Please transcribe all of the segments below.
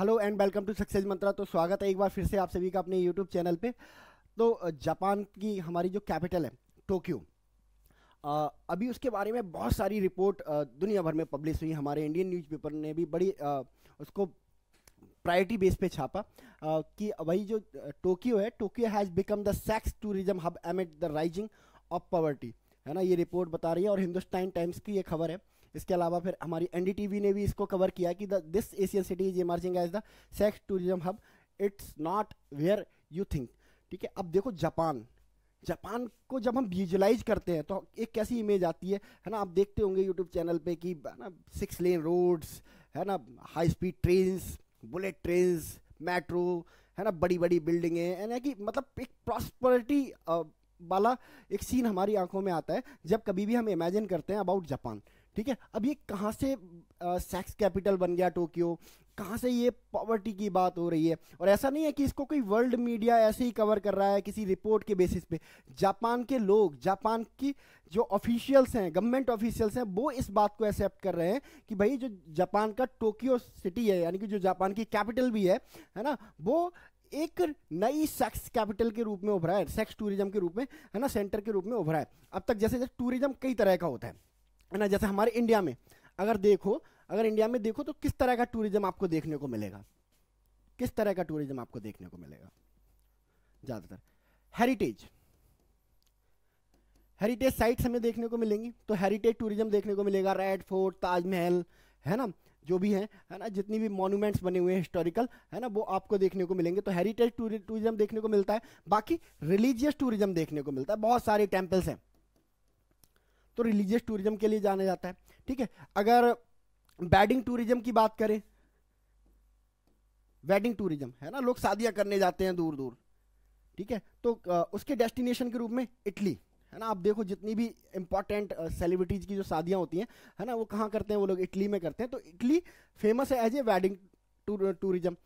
hello and welcome to Success Mantra तो स्वागत है एक बार फिर से आप सभी का अपने यूट्यूब चैनल पे तो जापान की हमारी जो कैपिटल है टोक्यो अभी उसके बारे में बहुत सारी रिपोर्ट दुनिया भर में पब्लिश हुई हमारे इंडियन न्यूज़पेपर ने भी बड़ी आ, उसको प्रायोरिटी बेस पे छापा आ, कि भाई जो टोक्यो है Tokyo has become the sex tourism hub amid the rising of poverty है ना ये रिपोर्ट बता रही है और हिंदुस्तान टाइम्स की ये खबर है इसके अलावा फिर हमारी एन ने भी इसको कवर किया कि this Asian city is emerging as the sex tourism hub it's not where you think ठीक है अब देखो जापान जापान को जब हम विजुलाइज करते हैं तो एक कैसी इमेज आती है है ना आप देखते होंगे यूट्यूब चैनल पे कि है ना सिक्स लेन रोड्स है ना high speed trains bullet trains metro है ना बड़ी बड़ी बिल्डिंगें है ना कि मतलब एक प्रॉस्परिटी वाला एक सीन हमारी आंखों में आता है जब कभी भी हम इमेजिन करते हैं अबाउट जापान ठीक है अब ये कहाँ से सेक्स कैपिटल बन गया टोक्यो कहाँ से ये पॉवर्टी की बात हो रही है और ऐसा नहीं है कि इसको कोई वर्ल्ड मीडिया ऐसे ही कवर कर रहा है किसी रिपोर्ट के बेसिस पे जापान के लोग जापान की जो ऑफिशियल्स हैं गवर्नमेंट ऑफिशियल्स हैं वो इस बात को एक्सेप्ट कर रहे हैं कि भाई जो जापान का टोक्यो सिटी है यानी कि जो जापान की कैपिटल भी है है ना वो एक नई सेक्स कैपिटल के रूप में उभरा है सेक्स टूरिज्म के रूप में है ना सेंटर के रूप में उभरा है अब तक जैसे जैसे टूरिज्म कई तरह का होता है ना जैसे हमारे इंडिया में अगर देखो अगर इंडिया में देखो तो किस तरह का टूरिज्म आपको देखने को मिलेगा किस तरह का टूरिज्म आपको देखने को मिलेगा ज़्यादातर हेरिटेज हेरिटेज साइट्स हमें देखने को मिलेंगी तो हेरिटेज टूरिज्म देखने को मिलेगा रेड फोर्ट ताजमहल है ना जो भी है है ना जितनी भी मॉन्यूमेंट्स बने हुए हैं हिस्टोरिकल है ना वो आपको देखने को मिलेंगे तो हेरिटेज टूरिज्म देखने को मिलता है बाकी रिलीजियस टूरिज्म देखने को मिलता है बहुत सारे टेम्पल्स हैं तो रिलीजियस टूरिज्म के लिए जाना जाता है ठीक है अगर वेडिंग टूरिज्म की बात करें वेडिंग टूरिज्म है ना लोग शादियां करने जाते हैं दूर दूर ठीक है तो उसके डेस्टिनेशन के रूप में इटली है ना आप देखो जितनी भी इंपॉर्टेंट सेलिब्रिटीज की जो शादियां होती हैं है ना वो कहाँ करते हैं वो लोग इटली में करते हैं तो इटली फेमस है एज ए वेडिंग टूरिज्म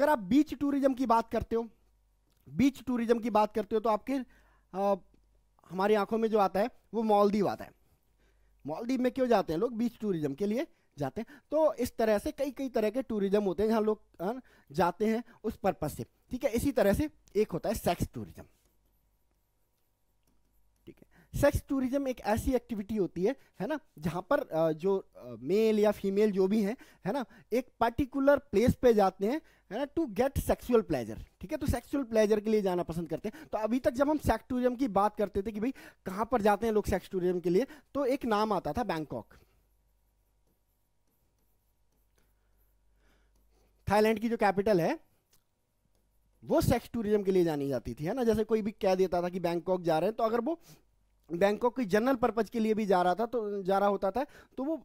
अगर आप बीच टूरिज्म की बात करते हो बीच टूरिज्म की बात करते हो तो आपके आ, हमारी आंखों में जो आता है वो मॉलदीव आता है मालदीव में क्यों जाते हैं लोग बीच टूरिज्म के लिए जाते हैं तो इस तरह से कई कई तरह के टूरिज्म होते हैं जहाँ लोग हाँ, जाते हैं उस पर्पज से ठीक है इसी तरह से एक होता है सेक्स टूरिज्म सेक्स टूरिज्म एक ऐसी एक्टिविटी होती है है ना जहाँ पर जो मेल या फीमेल जो भी हैं है ना एक पर्टिकुलर प्लेस पे जाते हैं है ना टू गेट सेक्सुअल प्लेजर ठीक है तो सेक्सुअल प्लेजर के लिए जाना पसंद करते हैं तो अभी तक जब हम सेक्स टूरिज्म की बात करते थे कि भाई कहाँ पर जाते हैं लोग सेक्स टूरिज्म के लिए तो एक नाम आता था बैंकॉक थाईलैंड की जो कैपिटल है वो सेक्स टूरिज्म के लिए जानी जाती थी है ना जैसे कोई भी कह देता था कि बैंकॉक जा रहे हैं तो अगर वो बैंकों की जनरल पर्पज के लिए भी जा रहा था तो जा रहा होता था तो वो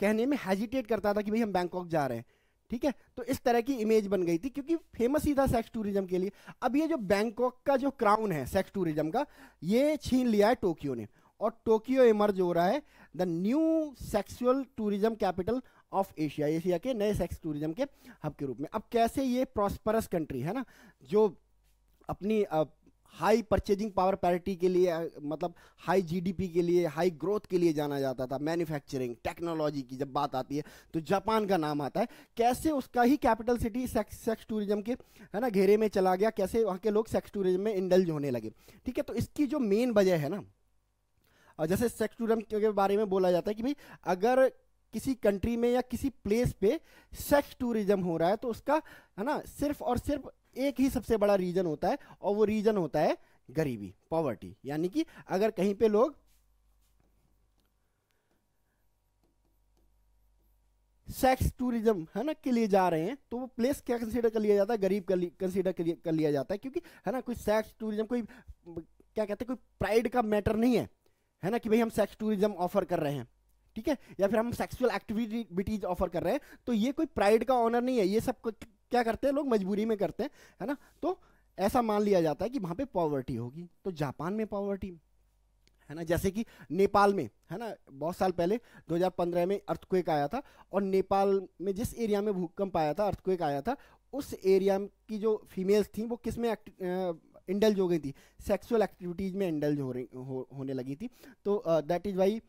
कहने में हेजिटेट करता था कि भाई हम बैंकॉक जा रहे हैं ठीक है तो इस तरह की इमेज बन गई थी क्योंकि फेमस ही था सेक्स टूरिज्म के लिए अब ये जो बैंकॉक का जो क्राउन है सेक्स टूरिज्म का ये छीन लिया है टोक्यो ने और टोक्यो इमर्ज हो रहा है the new sexual tourism capital of Asia Asia के नए सेक्स टूरिज्म के हब के रूप में अब कैसे ये प्रॉस्परस कंट्री है ना जो अपनी हाई परचेजिंग पावर पैरिटी के लिए मतलब हाई जीडीपी के लिए हाई ग्रोथ के लिए जाना जाता था मैन्युफैक्चरिंग टेक्नोलॉजी की जब बात आती है तो जापान का नाम आता है कैसे उसका ही capital city sex sex tourism के है ना घेरे में चला गया कैसे वहाँ के लोग सेक्स टूरिज्म में इंडल्ज होने लगे ठीक है तो इसकी जो मेन वजह है ना और जैसे सेक्स टूरिज्म के बारे में बोला जाता है कि भाई अगर किसी कंट्री में या किसी प्लेस पे सेक्स टूरिज्म हो रहा है तो उसका है ना सिर्फ और सिर्फ एक ही सबसे बड़ा रीजन होता है और वो रीजन होता है गरीबी पॉवर्टी यानी कि अगर कहीं पे लोग सेक्स टूरिज्म है ना के लिए जा रहे हैं तो वो प्लेस क्या कंसीडर कर लिया जाता है गरीब कंसीडर कर लिया जाता है क्योंकि है ना कोई सेक्स टूरिज्म कोई क्या कहते हैं कोई प्राइड का मैटर नहीं है है ना कि भाई हम सेक्स टूरिज्म ऑफर कर रहे हैं ठीक है या फिर हम सेक्सुअल एक्टिविटीज ऑफर कर रहे हैं तो ये कोई प्राइड का ऑनर नहीं है ये सब क्या करते हैं लोग मजबूरी में करते हैं है ना तो ऐसा मान लिया जाता है कि वहाँ पे पॉवर्टी होगी तो जापान में पॉवर्टी है ना जैसे कि नेपाल में है ना बहुत साल पहले 2015 में अर्थक्वेक आया था और नेपाल में जिस एरिया में भूकंप आया था अर्थक्वेक आया था उस एरिया की जो फीमेल्स थी वो किस में इंडल्ज हो गई थी सेक्सुअल एक्टिविटीज़ में इंडल्ज हो रही हो, होने लगी थी तो दैट इज़ वाई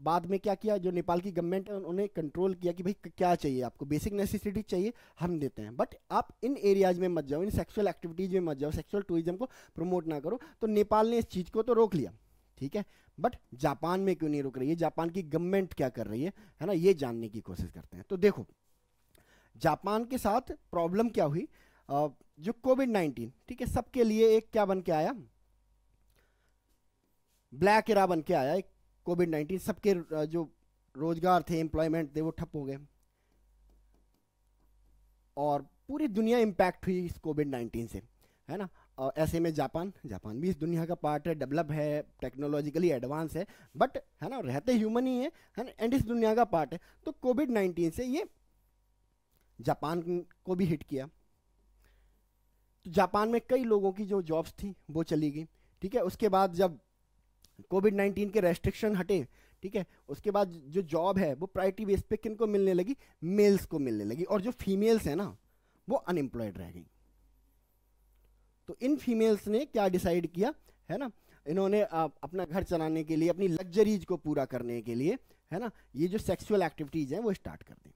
बाद में क्या किया जो नेपाल की गवर्नमेंट है उन्होंने कंट्रोल किया कि भाई क्या चाहिए आपको बेसिक नेसेसिटी चाहिए हम देते हैं बट आप इन एरियाज में मत जाओ इन सेक्सुअल एक्टिविटीज में मत जाओ सेक्सुअल टूरिज्म को प्रमोट ना करो तो नेपाल ने इस चीज़ को तो रोक लिया ठीक है बट जापान में क्यों नहीं रोक रही है जापान की गवर्नमेंट क्या कर रही है है ना ये जानने की कोशिश करते हैं तो देखो जापान के साथ प्रॉब्लम क्या हुई जो कोविड नाइनटीन ठीक है सबके लिए एक क्या बन के आया ब्लैक एरा बन के आया एक कोविड नाइन्टीन सबके जो रोजगार थे एम्प्लॉयमेंट थे वो ठप हो गए और पूरी दुनिया इम्पैक्ट हुई इस कोविड नाइन्टीन से है ना और ऐसे में जापान जापान भी इस दुनिया का पार्ट है डेवलप है टेक्नोलॉजिकली एडवांस है बट है ना रहते ह्यूमन ही है है ना एंड इस दुनिया का पार्ट है तो कोविड नाइन्टीन से ये जापान को भी हिट किया तो जापान में कई लोगों की जो जॉब्स थी वो चली गई ठीक है उसके बाद जब कोविड नाइन्टीन के रेस्ट्रिक्शन हटे ठीक है उसके बाद जो जॉब है वो प्रायोरिटी बेस पे किन को मिलने लगी मेल्स को मिलने लगी और जो फीमेल्स हैं ना वो अनएम्प्लॉयड रह गई तो इन फीमेल्स ने क्या डिसाइड किया है ना इन्होंने अपना घर चलाने के लिए अपनी लग्जरीज को पूरा करने के लिए है ना ये जो सेक्सुअल एक्टिविटीज़ हैं वो स्टार्ट कर दी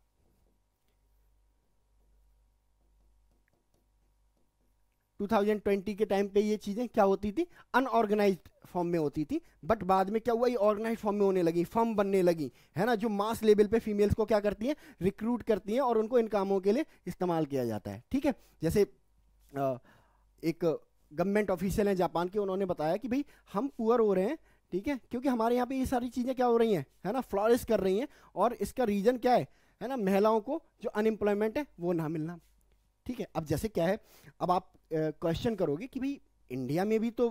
2020 के टाइम पे ये चीज़ें क्या होती थी अनऑर्गेनाइज फॉर्म में होती थी बट बाद में क्या हुआ ये ऑर्गेनाइज फॉर्म में होने लगी फॉर्म बनने लगी है ना जो मास लेवल पे फीमेल्स को क्या करती हैं रिक्रूट करती हैं और उनको इन कामों के लिए इस्तेमाल किया जाता है ठीक है जैसे आ, एक गवर्नमेंट ऑफिशियल है जापान के उन्होंने बताया कि भाई हम पुअर हो रहे हैं ठीक है क्योंकि हमारे यहाँ पे ये सारी चीज़ें क्या हो रही हैं है ना फ्लॉरिश कर रही हैं और इसका रीज़न क्या है है ना महिलाओं को जो अनएम्प्लॉयमेंट है वो ना मिलना ठीक है अब जैसे क्या है अब आप क्वेश्चन करोगे कि भाई इंडिया में भी तो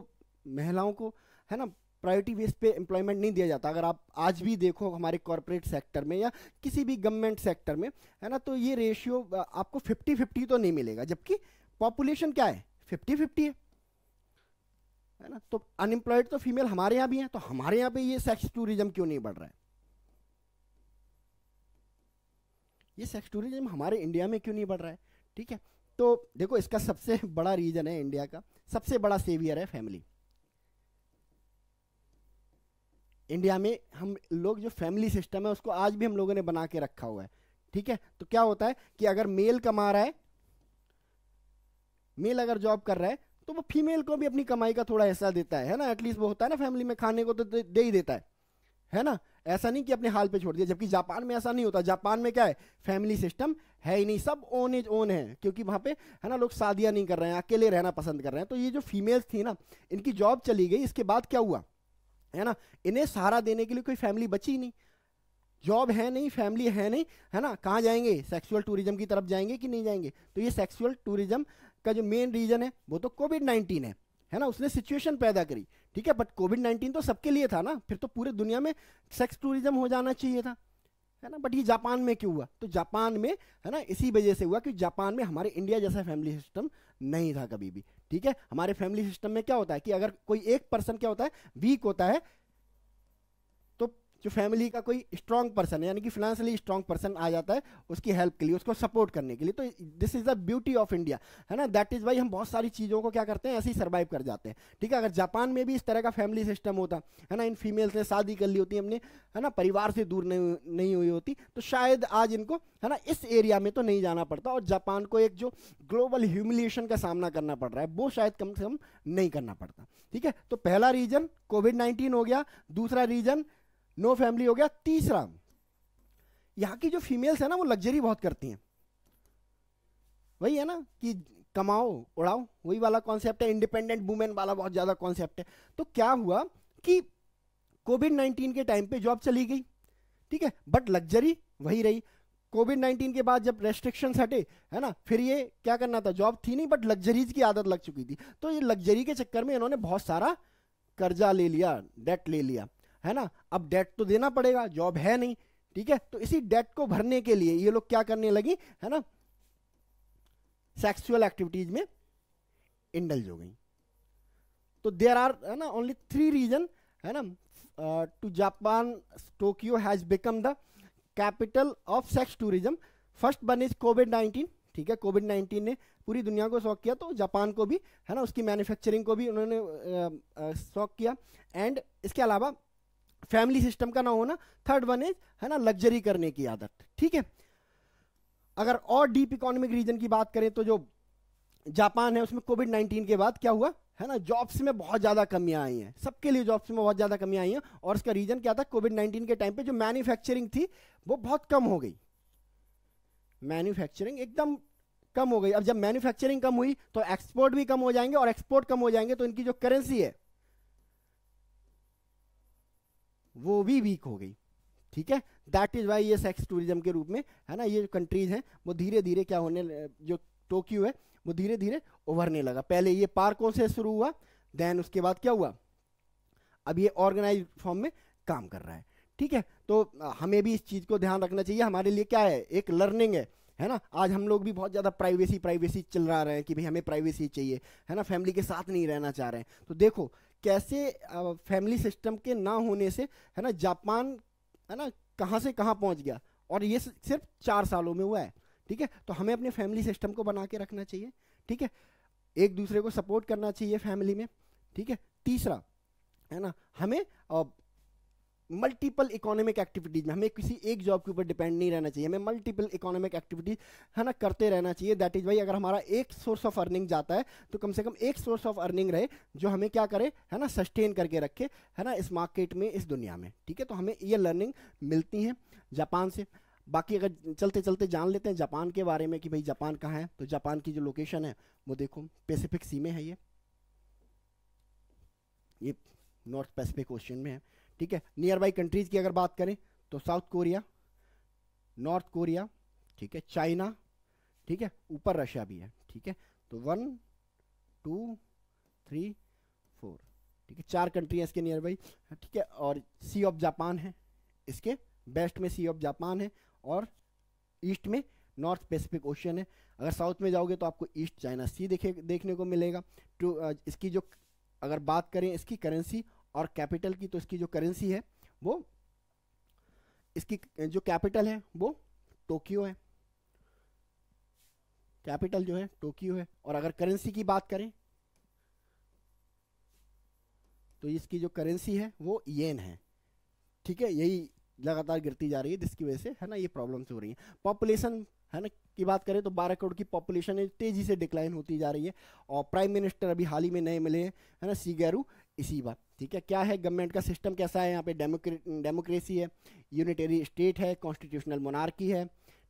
महिलाओं को है ना प्रायोरिटी बेस पे एम्प्लॉयमेंट नहीं दिया जाता अगर आप आज भी देखो हमारे कॉरपोरेट सेक्टर में या किसी भी गवर्नमेंट सेक्टर में है ना तो ये रेशियो आपको फिफ्टी फिफ्टी तो नहीं मिलेगा जबकि पॉपुलेशन क्या है फिफ्टी फिफ्टी है है ना तो अनएम्प्लॉयड तो फीमेल हमारे यहाँ भी हैं तो हमारे यहाँ पे ये सेक्स टूरिज्म क्यों नहीं बढ़ रहा है ये सेक्स टूरिज्म हमारे इंडिया में क्यों नहीं बढ़ रहा है ठीक है तो देखो इसका सबसे बड़ा रीजन है इंडिया का सबसे बड़ा सेवियर है फैमिली इंडिया में हम लोग जो फैमिली सिस्टम है उसको आज भी हम लोगों ने बना के रखा हुआ है ठीक है तो क्या होता है कि अगर मेल कमा रहा है मेल अगर जॉब कर रहा है तो वो फीमेल को भी अपनी कमाई का थोड़ा हिस्सा देता है है ना एटलीस्ट वो होता है ना फैमिली में खाने को तो दे ही देता है है ना ऐसा नहीं कि अपने हाल पे छोड़ दिया जबकि जापान में ऐसा नहीं होता जापान में क्या है फैमिली सिस्टम है ही नहीं सब ओन इज ओन है क्योंकि वहाँ पे है ना लोग शादियाँ नहीं कर रहे हैं अकेले रहना पसंद कर रहे हैं तो ये जो फीमेल्स थी ना इनकी जॉब चली गई इसके बाद क्या हुआ है ना इन्हें सहारा देने के लिए कोई फैमिली बची नहीं जॉब है नहीं फैमिली है नहीं है ना कहाँ जाएंगे सेक्सुअल टूरिज्म की तरफ जाएंगे कि नहीं जाएंगे तो ये सेक्सुअल टूरिज्म का जो मेन रीजन है वो तो कोविड नाइन्टीन है है ना उसने सिचुएशन पैदा करी ठीक है बट कोविड नाइन्टीन तो सबके लिए था ना फिर तो पूरे दुनिया में सेक्स टूरिज्म हो जाना चाहिए था है ना बट ये जापान में क्यों हुआ तो जापान में है ना इसी वजह से हुआ क्योंकि जापान में हमारे इंडिया जैसा फैमिली सिस्टम नहीं था कभी भी ठीक है हमारे फैमिली सिस्टम में क्या होता है कि अगर कोई एक पर्सन क्या होता है वीक होता है जो फैमिली का कोई स्ट्रॉन्ग पर्सन है यानी कि फिनेंशियली स्ट्रॉन्ग पर्सन आ जाता है उसकी हेल्प के लिए उसको सपोर्ट करने के लिए तो this is the beauty of India है ना दैट इज वाई हम बहुत सारी चीज़ों को क्या करते हैं ऐसे ही सर्वाइव कर जाते हैं ठीक है अगर जापान में भी इस तरह का फैमिली सिस्टम होता है ना इन फीमेल्स ने शादी कर ली होती हमने है ना परिवार से दूर नहीं नहीं हुई होती तो शायद आज इनको है ना इस एरिया में तो नहीं जाना पड़ता और जापान को एक जो ग्लोबल ह्यूमिलिएशन का सामना करना पड़ रहा है वो शायद कम से कम नहीं करना पड़ता ठीक है तो पहला रीजन कोविड नाइन्टीन हो गया दूसरा रीजन नो फैमिली हो गया तीसरा यहाँ की जो फीमेल्स है ना वो लग्जरी बहुत करती हैं वही है ना कि कमाओ उड़ाओ वही वाला कॉन्सेप्ट है इंडिपेंडेंट वुमेन वाला बहुत ज़्यादा कॉन्सेप्ट है तो क्या हुआ कि कोविड नाइन्टीन के टाइम पे जॉब चली गई ठीक है बट लग्जरी वही रही कोविड नाइन्टीन के बाद जब रेस्ट्रिक्शन हटे है ना फिर ये क्या करना था जॉब थी नहीं बट लग्जरीज की आदत लग चुकी थी तो ये लग्जरी के चक्कर में इन्होंने बहुत सारा कर्जा ले लिया डेट ले लिया है ना अब डेट तो देना पड़ेगा जॉब है नहीं ठीक है तो इसी डेट को भरने के लिए ये लोग क्या करने लगी है ना सेक्सुअल एक्टिविटीज में इंडल्ज हो गई तो देर आर है ना ओनली थ्री रीजन है ना to Japan Tokyo has become the capital of sex tourism first one is covid nineteen ठीक है कोविड नाइनटीन ने पूरी दुनिया को शौक किया तो जापान को भी है ना उसकी मैन्युफैक्चरिंग को भी उन्होंने शौक uh, uh, किया एंड इसके अलावा फैमिली सिस्टम का ना होना थर्ड वन इज है ना लग्जरी करने की आदत ठीक है अगर और डीप इकोनॉमिक रीजन की बात करें तो जो जापान है उसमें कोविड नाइनटीन के बाद क्या हुआ है ना जॉब्स में बहुत ज़्यादा कमियां आई हैं सबके लिए जॉब्स में बहुत ज़्यादा कमियां आई हैं और इसका रीज़न क्या था कोविड नाइनटीन के टाइम पे जो मैन्युफैक्चरिंग थी वो बहुत कम हो गई मैन्युफैक्चरिंग एकदम कम हो गई अब जब मैन्युफैक्चरिंग कम हुई तो एक्सपोर्ट भी कम हो जाएंगे और एक्सपोर्ट कम हो जाएंगे तो इनकी जो करेंसी है वो भी वीक हो गई ठीक है दैट इज़ वाई ये सेक्स टूरिज्म के रूप में है ना ये कंट्रीज हैं वो धीरे धीरे क्या होने जो टोक्यो है वो धीरे धीरे उभरने लगा पहले ये पार्कों से शुरू हुआ देन उसके बाद क्या हुआ अब ये ऑर्गेनाइज फॉर्म में काम कर रहा है ठीक है तो हमें भी इस चीज़ को ध्यान रखना चाहिए हमारे लिए क्या है एक लर्निंग है है ना आज हम लोग भी बहुत ज़्यादा प्राइवेसी प्राइवेसी चल रहा रहे हैं कि भाई हमें प्राइवेसी चाहिए है ना फैमिली के साथ नहीं रहना चाह रहे हैं तो देखो कैसे फैमिली सिस्टम के ना होने से है ना जापान है ना कहाँ से कहाँ पहुँच गया और ये सिर्फ चार सालों में हुआ है ठीक है तो हमें अपने फैमिली सिस्टम को बना के रखना चाहिए ठीक है एक दूसरे को सपोर्ट करना चाहिए फैमिली में ठीक है तीसरा है ना हमें मल्टीपल इकोनॉमिक एक्टिविटीज़ में हमें किसी एक जॉब के ऊपर डिपेंड नहीं रहना चाहिए हमें मल्टीपल इकोनॉमिक एक्टिविटीज़ है ना करते रहना चाहिए दैट इज़ भाई अगर हमारा एक सोर्स ऑफ अर्निंग जाता है तो कम से कम एक सोर्स ऑफ अर्निंग रहे जो हमें क्या करे है ना सस्टेन करके रखे है ना इस मार्केट में इस दुनिया में ठीक है तो हमें ये लर्निंग मिलती है जापान से बाकी अगर चलते चलते जान लेते हैं जापान के बारे में कि भाई जापान कहाँ है तो जापान की जो लोकेशन है वो देखो पैसिफिक सी में है ये ये नॉर्थ पैसिफिक ओशन में है ठीक है नियर बाई कंट्रीज़ की अगर बात करें तो साउथ कोरिया नॉर्थ कोरिया ठीक है चाइना ठीक है ऊपर रशिया भी है ठीक है तो वन टू थ्री फोर ठीक है चार कंट्री है इसके नियर बाई ठीक है और सी ऑफ जापान है इसके वेस्ट में सी ऑफ जापान है और ईस्ट में नॉर्थ पैसिफिक ओशियन है अगर साउथ में जाओगे तो आपको ईस्ट चाइना सी देखे देखने को मिलेगा टू इसकी जो अगर बात करें इसकी करेंसी और कैपिटल की तो इसकी जो करेंसी है वो इसकी जो कैपिटल है वो टोक्यो है कैपिटल जो है टोक्यो है और अगर करेंसी की बात करें तो इसकी जो करेंसी है वो येन है ठीक है यही लगातार गिरती जा रही है जिसकी वजह से है ना ये प्रॉब्लम्स हो रही है पॉपुलेशन है ना की बात करें तो बारह करोड़ की पॉपुलेशन तेजी से डिक्लाइन होती जा रही है और प्राइम मिनिस्टर अभी हाल ही में नए मिले हैं है ना सीगेरू इसी बात ठीक है क्या है गवर्नमेंट का सिस्टम कैसा है यहाँ पे डेमोक्रे डेमोक्रेसी है यूनिटरी स्टेट है कॉन्स्टिट्यूशनल मोनार्की है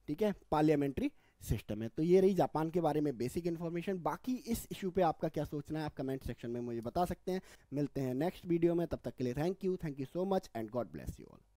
ठीक है पार्लियामेंट्री सिस्टम है तो ये रही जापान के बारे में बेसिक इन्फॉर्मेशन बाकी इस इशू पे आपका क्या सोचना है आप कमेंट सेक्शन में मुझे बता सकते हैं मिलते हैं नेक्स्ट वीडियो में तब तक के लिए thank you thank you so much and God bless you all